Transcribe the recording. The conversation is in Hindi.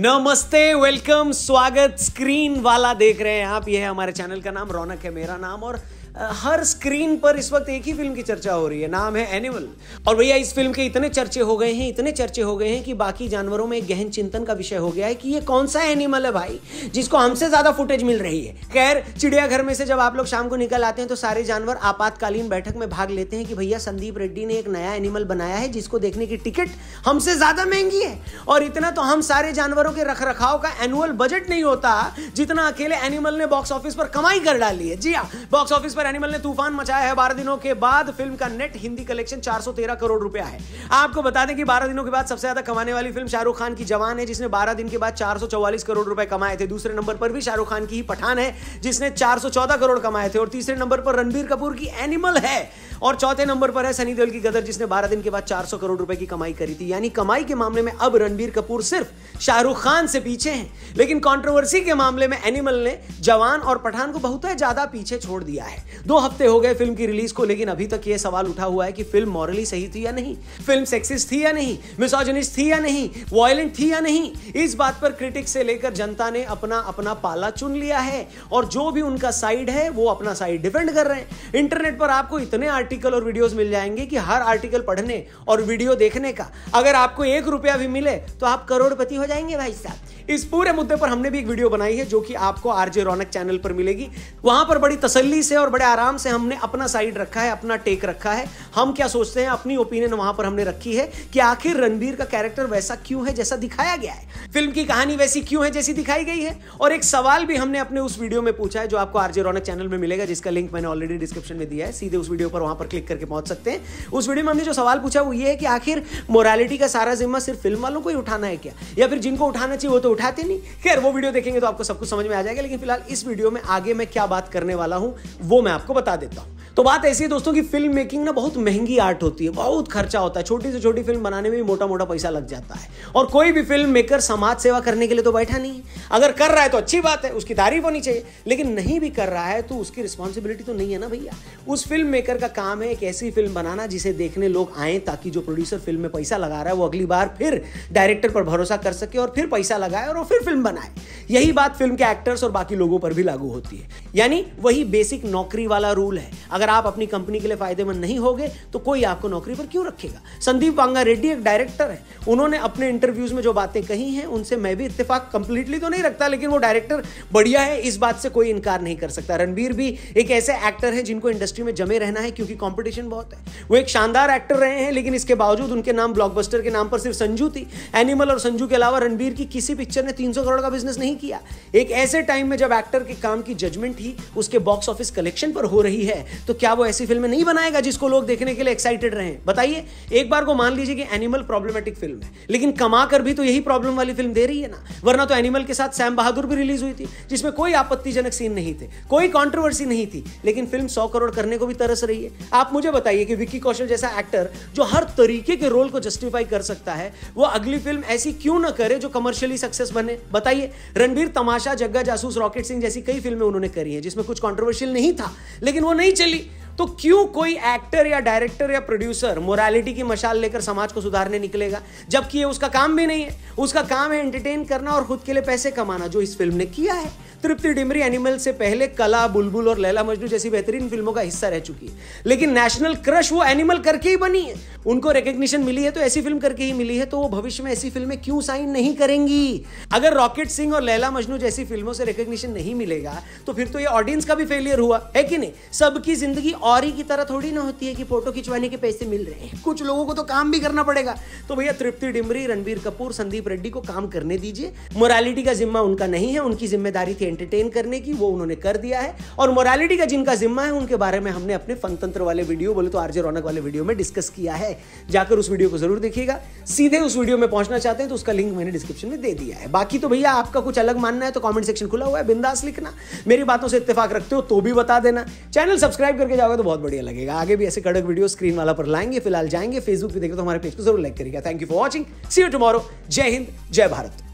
नमस्ते वेलकम स्वागत स्क्रीन वाला देख रहे हैं आप ये है हमारे चैनल का नाम रौनक है मेरा नाम और हर स्क्रीन पर इस वक्त एक ही फिल्म की चर्चा हो रही है नाम है एनिमल और भैया इस फिल्म के इतने चर्चे हो गए हैं इतने चर्चे हो गए हैं कि बाकी जानवरों में एक गहन चिंतन का विषय हो गया है कि ये कौन सा एनिमल है भाई जिसको हमसे ज्यादा फुटेज मिल रही है खैर चिड़ियाघर में से जब आप लोग शाम को निकल आते हैं तो सारे जानवर आपातकालीन बैठक में भाग लेते हैं कि भैया संदीप रेड्डी ने एक नया एनिमल बनाया है जिसको देखने की टिकट हमसे ज्यादा महंगी है और इतना तो हम सारे जानवरों के रख रखाव का एनुअल बजट नहीं होता जितना अकेले एनिमल ने बॉक्स ऑफिस पर कमाई कर डाली है जी हाँ बॉक्स ऑफिस पर एनिमल ने तूफान मचाया है बारह दिनों के बाद फिल्म का नेट हिंदी कलेक्शन 413 करोड़ रुपया है आपको बता दें कि बारह दिनों के बाद सबसे ज्यादा कमाने वाली फिल्म शाहरुख खान की जवान है जिसने बारह दिन के बाद चार करोड़ रुपए कमाए थे दूसरे नंबर पर भी शाहरुख खान की ही पठान है जिसने चार करोड़ कमाए थे और तीसरे नंबर पर रणबीर कपूर की एनिमल है और चौथे नंबर पर है सनी देओल की गदर जिसने बारह दिन के बाद चार करोड़ रुपए की कमाई करी थी यानी कमाई के मामले में अब रणबीर कपूर सिर्फ शाहरुख खान से पीछे हैं लेकिन कंट्रोवर्सी के मामले में एनिमल ने जवान और पठान को बहुत ज्यादा पीछे छोड़ दिया है दो हफ्ते हो गए फिल्म की रिलीज को लेकिन अभी तक यह सवाल उठा हुआ है कि फिल्म मॉरली सही थी या नहीं फिल्म सेक्सिस थी या नहीं मिसोजनिस्ट थी या नहीं वॉयलेंट थी या नहीं इस बात पर क्रिटिक्स से लेकर जनता ने अपना अपना पाला चुन लिया है और जो भी उनका साइड है वो अपना साइड डिफेंड कर रहे हैं इंटरनेट पर आपको इतने आर्टिकल आर्टिकल और वीडियोस मिल जाएंगे कि हर आर्टिकल पढ़ने और वीडियो देखने का अगर आपको एक रुपया भी मिले तो आप करोड़पति हो जाएंगे भाई साहब इस पूरे मुद्दे पर हमने भी एक वीडियो बनाई है जो कि आपको आरजे रौनक चैनल पर मिलेगी वहां पर बड़ी तसल्ली से और बड़े आराम से हमने अपना साइड रखा है अपना टेक रखा है हम क्या सोचते हैं अपनी ओपिनियन वहां पर हमने रखी है कि आखिर रणबीर का कैरेक्टर वैसा क्यों है जैसा दिखाया गया है फिल्म की कहानी वैसी क्यों है जैसी दिखाई गई है और एक सवाल भी हमने अपने उस वीडियो में पूछा है जो आपको आरजे रौनक चैनल में मिलेगा जिसका लिंक मैंने ऑलरेडी डिस्क्रिप्शन में दिया है सीधे उस वीडियो पर वहां वहां पर क्लिक करके पहुंच सकते हैं उस वीडियो में हमने जो सवाल पूछा वो ये है कि आखिर मोरालिटी का सारा जिम्मा सिर्फ फिल्म वालों को ही उठाना है क्या या फिर जिनको उठाना चाहिए वो तो उठाते नहीं खैर वो वीडियो देखेंगे तो आपको सब कुछ समझ में आ जाएगा लेकिन फिलहाल इस वीडियो में आगे मैं क्या बात करने वाला हूँ वो मैं आपको बता देता हूँ तो बात ऐसी है दोस्तों की फिल्म मेकिंग ना बहुत महंगी आर्ट होती है बहुत खर्चा होता है छोटी से छोटी फिल्म बनाने में भी मोटा मोटा पैसा लग जाता है और कोई भी फिल्म मेकर समाज सेवा करने के लिए तो बैठा नहीं है अगर कर रहा है तो अच्छी बात है उसकी तारीफ होनी चाहिए लेकिन नहीं भी कर रहा है तो उसकी रिस्पॉन्सिबिलिटी तो नहीं है ना भैया उस फिल्म मेकर का काम है एक ऐसी फिल्म बनाना जिसे देखने लोग आए ताकि जो प्रोड्यूसर फिल्म में पैसा लगा रहा है वो अगली बार फिर डायरेक्टर पर भरोसा कर सके और फिर पैसा लगाए और फिर फिल्म बनाए यही बात फिल्म के एक्टर्स और बाकी लोगों पर भी लागू होती है यानी वही बेसिक नौकरी वाला रूल है अगर आप अपनी कंपनी के लिए फायदेमंद नहीं होगे तो कोई आपको नौकरी पर क्यों रखेगा संदीप वांगा रेड्डी एक डायरेक्टर है उन्होंने अपने इंटरव्यूज में जो बातें कही हैं उनसे मैं भी इतफाक कंप्लीटली तो नहीं रखता लेकिन वो डायरेक्टर बढ़िया है इस बात से कोई इनकार नहीं कर सकता रणबीर भी एक ऐसे एक्टर हैं जिनको इंडस्ट्री में जमे रहना है क्योंकि कॉम्पिटिशन बहुत है वो एक शानदार एक्टर रहे हैं लेकिन इसके बावजूद उनके नाम ब्लॉकबस्टर के नाम पर सिर्फ संजू थी एनिमल और संजू के अलावा रणबीर की किसी पिक्चर ने 300 करोड़ का बिजनेस नहीं किया एक ऐसे टाइम में जब एक्टर के काम की जजमेंट ही उसके बॉक्स ऑफिस कलेक्शन पर हो रही है तो क्या वो ऐसी फिल्में नहीं बनाएगा जिसको लोग देखने के लिए एक्साइटेड रहे बताइए एक बार को मान लीजिए कि एनिमल प्रॉब्लमेटिक फिल्म है लेकिन कमा कर भी तो यही प्रॉब्लम वाली फिल्म दे रही है ना वरना तो एनिमल के साथ सैम बहादुर भी रिलीज हुई थी जिसमें कोई आपत्तिजनक सीन नहीं थे कोई कॉन्ट्रोवर्सी नहीं थी लेकिन फिल्म सौ करोड़ करने को भी तरस रही है आप मुझे बताइए कि विक्की कौशल जैसा एक्टर जो हर तरीके के रोल को जस्टिफाई कर सकता है वो अगली फिल्म ऐसी क्यों ना करे जो कमर्शियली सक्सेस बने बताइए रणबीर तमाशा जग्गा जासूस रॉकेट सिंह जैसी कई फिल्में उन्होंने करी है जिसमें कुछ कॉन्ट्रोवर्शियल नहीं था लेकिन वो नहीं चली ली तो क्यों कोई एक्टर या डायरेक्टर या प्रोड्यूसर मोरालिटी की मशाल लेकर समाज को सुधारने निकलेगा जबकि ये उसका काम भी नहीं है उसका काम है एंटरटेन करना और खुद के लिए पैसे कमाना जो इस फिल्म ने किया है तृप्ति डिमरी एनिमल से पहले कला बुलबुल और लैला मजनू जैसी बेहतरीन फिल्मों का हिस्सा रह चुकी है लेकिन नेशनल क्रश वो एनिमल करके ही बनी है उनको रिकग्निशन मिली है तो ऐसी फिल्म करके ही मिली है तो वो भविष्य में ऐसी फिल्में क्यों साइन नहीं करेंगी अगर रॉकेट सिंह और लैला मजनू जैसी फिल्मों से रिकग्निशन नहीं मिलेगा तो फिर तो ये ऑडियंस का भी फेलियर हुआ है कि नहीं सबकी जिंदगी और ही की तरह थोड़ी ना होती है कि फोटो खिंचवाने के पैसे मिल रहे हैं कुछ लोगों को तो काम भी करना पड़ेगा तो भैया तृप्ति डिमरी रणबीर कपूर संदीप रेड्डी को काम करने दीजिए मोरालिटी का जिम्मा उनका नहीं है उनकी जिम्मेदारी थी एंटरटेन करने की वो उन्होंने कर दिया है और मोरालिटी का जिनका जिम्मा है उनके बारे में हमने अपने फनतंत्र वाले वीडियो बोले तो आरजे रौनक वाले वीडियो में डिस्कस किया है जाकर उस वीडियो को जरूर देखिएगा सीधे उस वीडियो में पहुंचना चाहते हैं तो उसका लिंक मैंने डिस्क्रिप्शन में दे दिया है बाकी तो भैया आपका कुछ अलग मानना है तो कॉमेंट सेक्शन खुला हुआ है बिंदास लिखना मेरी बातों से इतफाक रखते हो तो भी बता देना चैनल सब्सक्राइब करके जाओगे तो बहुत बढ़िया लगेगा आगे भी ऐसे कड़क वीडियो स्क्रीन वाला पर लाएंगे फिलहाल जाएंगे फेसबुक पर देखे तो हमारे पेज को जरूर लाइक करेगा thank you for watching see you tomorrow जय हिंद जय भारत